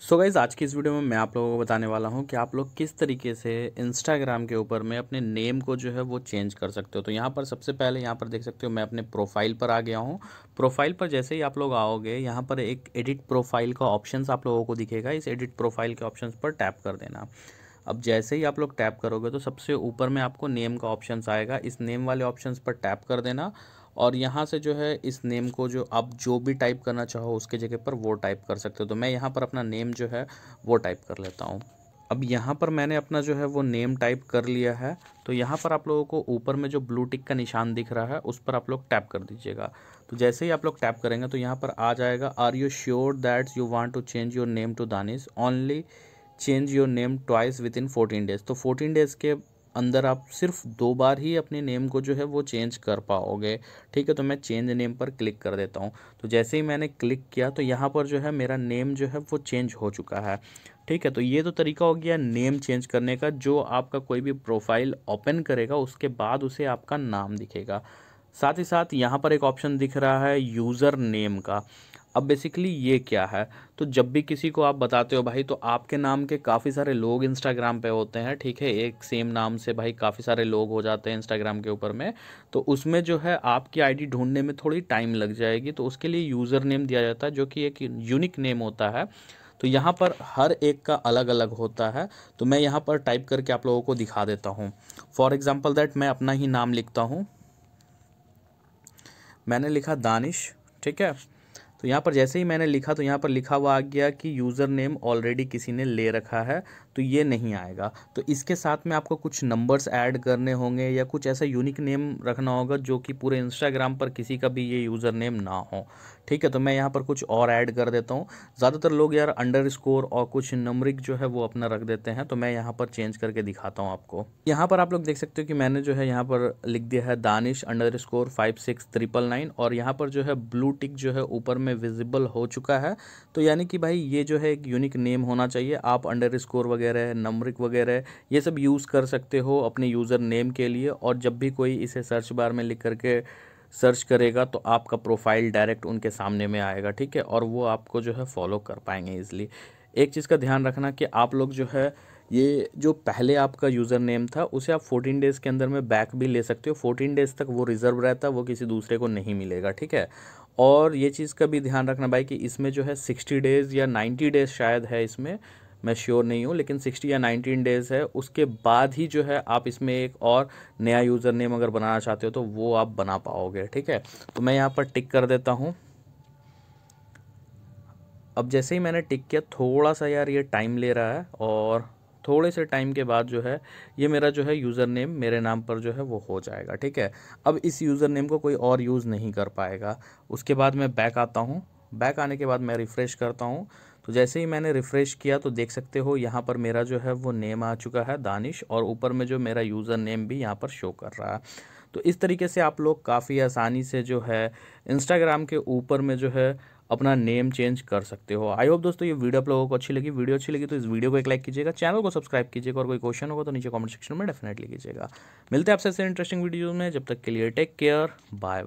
सो so guys आज की इस वीडियो में मैं आप लोगों को बताने वाला हूँ कि आप लोग किस तरीके से इंस्टाग्राम के ऊपर में अपने नेम को जो है वो चेंज कर सकते हो तो यहाँ पर सबसे पहले यहाँ पर देख सकते हो मैं अपने प्रोफाइल पर आ गया हूँ प्रोफाइल पर जैसे ही आप लोग आओगे यहाँ पर एक एडिट प्रोफाइल का ऑप्शन आप लोगों को दिखेगा इस एडिट प्रोफाइल के ऑप्शन पर टैप कर देना अब जैसे ही आप लोग टैप करोगे तो सबसे ऊपर में आपको नेम का ऑप्शन आएगा इस नेम वाले ऑप्शन पर टैप कर देना और यहाँ से जो है इस नेम को जो आप जो भी टाइप करना चाहो उसके जगह पर वो टाइप कर सकते हो तो मैं यहाँ पर अपना नेम जो है वो टाइप कर लेता हूँ अब यहाँ पर मैंने अपना जो है वो नेम टाइप कर लिया है तो यहाँ पर आप लोगों को ऊपर में जो ब्लू टिक का निशान दिख रहा है उस पर आप लोग टैप कर दीजिएगा तो जैसे ही आप लोग टैप करेंगे तो यहाँ पर आ जाएगा are you sure that's you want to change your name to Danish only change your name twice within fourteen days तो फोर्टीन डेज़ के अंदर आप सिर्फ दो बार ही अपने नेम को जो है वो चेंज कर पाओगे ठीक है तो मैं चेंज नेम पर क्लिक कर देता हूँ तो जैसे ही मैंने क्लिक किया तो यहाँ पर जो है मेरा नेम जो है वो चेंज हो चुका है ठीक है तो ये तो तरीका हो गया नेम चेंज करने का जो आपका कोई भी प्रोफाइल ओपन करेगा उसके बाद उसे आपका नाम दिखेगा साथ ही साथ यहाँ पर एक ऑप्शन दिख रहा है यूज़र नेम का अब बेसिकली ये क्या है तो जब भी किसी को आप बताते हो भाई तो आपके नाम के काफ़ी सारे लोग इंस्टाग्राम पे होते हैं ठीक है एक सेम नाम से भाई काफ़ी सारे लोग हो जाते हैं इंस्टाग्राम के ऊपर में तो उसमें जो है आपकी आईडी ढूंढने में थोड़ी टाइम लग जाएगी तो उसके लिए यूज़र नेम दिया जाता है जो कि एक यूनिक नेम होता है तो यहाँ पर हर एक का अलग अलग होता है तो मैं यहाँ पर टाइप करके आप लोगों को दिखा देता हूँ फॉर एग्ज़ाम्पल दैट मैं अपना ही नाम लिखता हूँ मैंने लिखा दानिश ठीक है तो यहाँ पर जैसे ही मैंने लिखा तो यहाँ पर लिखा हुआ आ गया कि यूज़र नेम ऑलरेडी किसी ने ले रखा है तो ये नहीं आएगा तो इसके साथ में आपको कुछ नंबर्स ऐड करने होंगे या कुछ ऐसा यूनिक नेम रखना होगा जो कि पूरे इंस्टाग्राम पर किसी का भी ये यूज़र नेम ना हो ठीक है तो मैं यहाँ पर कुछ और ऐड कर देता हूँ ज़्यादातर लोग यार अंडर स्कोर और कुछ नंबरिक जो है वो अपना रख देते हैं तो मैं यहाँ पर चेंज करके दिखाता हूँ आपको यहाँ पर आप लोग देख सकते हो कि मैंने जो है यहाँ पर लिख दिया है Danish underscore five six triple nine और यहाँ पर जो है ब्लू टिक जो है ऊपर में विजिबल हो चुका है तो यानी कि भाई ये जो है एक यूनिक नेम होना चाहिए आप अंडर स्कोर वगैरह नंबरिक वगैरह ये सब यूज़ कर सकते हो अपने यूज़र नेम के लिए और जब भी कोई इसे सर्च बार में लिख करके सर्च करेगा तो आपका प्रोफाइल डायरेक्ट उनके सामने में आएगा ठीक है और वो आपको जो है फॉलो कर पाएंगे ईजिली एक चीज़ का ध्यान रखना कि आप लोग जो है ये जो पहले आपका यूज़र नेम था उसे आप 14 डेज़ के अंदर में बैक भी ले सकते हो 14 डेज़ तक वो रिज़र्व रहता है वो किसी दूसरे को नहीं मिलेगा ठीक है और ये चीज़ का भी ध्यान रखना भाई कि इसमें जो है 60 डेज़ या 90 डेज़ शायद है इसमें मैं श्योर नहीं हूँ लेकिन सिक्सटी या नाइनटीन डेज़ है उसके बाद ही जो है आप इसमें एक और नया यूज़र नेम अगर बनाना चाहते हो तो वो आप बना पाओगे ठीक है तो मैं यहाँ पर टिक कर देता हूँ अब जैसे ही मैंने टिक किया थोड़ा सा यार ये टाइम ले रहा है और थोड़े से टाइम के बाद जो है ये मेरा जो है यूज़र नेम मेरे नाम पर जो है वो हो जाएगा ठीक है अब इस यूज़र नेम को कोई और यूज़ नहीं कर पाएगा उसके बाद मैं बैक आता हूँ बैक आने के बाद मैं रिफ़्रेश करता हूँ तो जैसे ही मैंने रिफ़्रेश किया तो देख सकते हो यहाँ पर मेरा जो है वो नेम आ चुका है दानिश और ऊपर में जो मेरा यूज़र नेम भी यहाँ पर शो कर रहा है तो इस तरीके से आप लोग काफ़ी आसानी से जो है इंस्टाग्राम के ऊपर में जो है अपना नेम चेंज कर सकते हो आई होप दोस्तों ये वीडियो आप लोगों को अच्छी लगी वीडियो अच्छी लगी तो इस वीडियो को एक लाइक कीजिएगा चैनल को सब्सक्राइब कीजिएगा और कोई क्वेश्चन होगा तो नीचे कमेंट सेक्शन में डेफिनेटली कीजिएगा मिलते हैं आपसे ऐसे इंटरेस्टिंग वीडियो में जब तक के लिए टेक केयर बाय बाय